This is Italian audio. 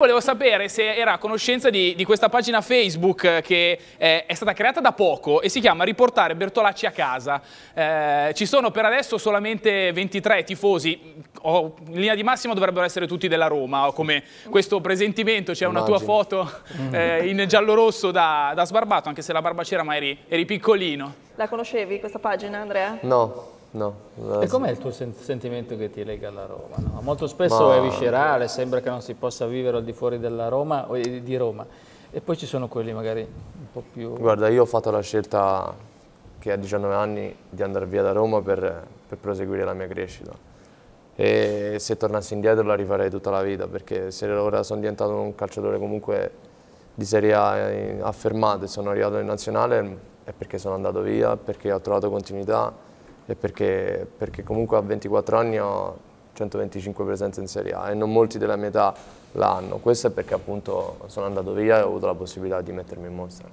Volevo sapere se era a conoscenza di, di questa pagina Facebook eh, che eh, è stata creata da poco e si chiama Riportare Bertolacci a casa. Eh, ci sono per adesso solamente 23 tifosi, oh, in linea di massima dovrebbero essere tutti della Roma, oh, come questo presentimento, c'è una tua foto eh, in giallo-rosso da, da, sbarbato, anche se la barba c'era ma eri, eri piccolino. La conoscevi questa pagina Andrea? No. No, e com'è il tuo sen sentimento che ti lega alla Roma? No? Molto spesso Ma... è viscerale, sembra che non si possa vivere al di fuori della Roma o eh, di Roma. E poi ci sono quelli magari un po' più... Guarda, io ho fatto la scelta che a 19 anni di andare via da Roma per, per proseguire la mia crescita. E se tornassi indietro la rifarei tutta la vita, perché se ora sono diventato un calciatore comunque di Serie A eh, affermato e sono arrivato in nazionale è perché sono andato via, perché ho trovato continuità, e perché, perché comunque a 24 anni ho 125 presenze in Serie A e non molti della mia età l'hanno. Questo è perché appunto sono andato via e ho avuto la possibilità di mettermi in mostra.